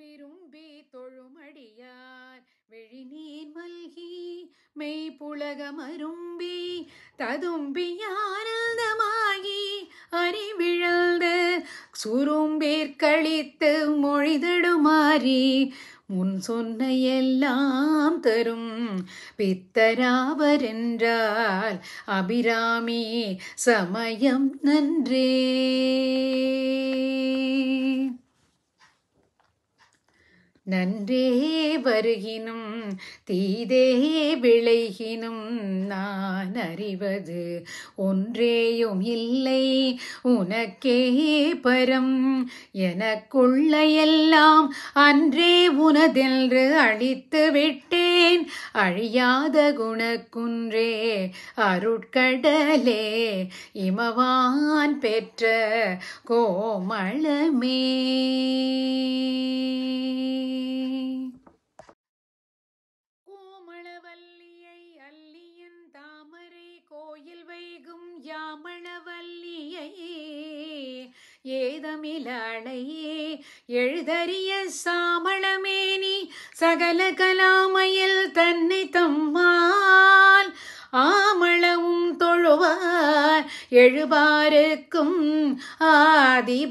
விரும்பி தொழுமடியார் வெளிநீர் மல்கி மரும்பி ததும்பி ஆனந்தமாகி அறிவிழந்து சுரும்பேற்கழித்து மொழிதடுமாறி முன் சொன்ன எல்லாம் தரும் பித்தராவர் என்றால் அபிராமி சமயம் நன்றே நன்றே வருகினும் தீதே விளைகினும் நான் அறிவது ஒன்றேயும் இல்லை உனக்கே பரம் எனக்குள்ள எல்லாம் அன்றே உனதென்று அழித்து விட்டேன் அழியாத குணக்குன்றே அருட்கடலே இமவான் பெற்ற கோமளமே மயிலாடையே எழுதறிய சாமளமேனி சகல கலாமையில் தன்னை தம்மால் ஆமளவும் தொழுவார் எழுபாருக்கும் ஆதிபரே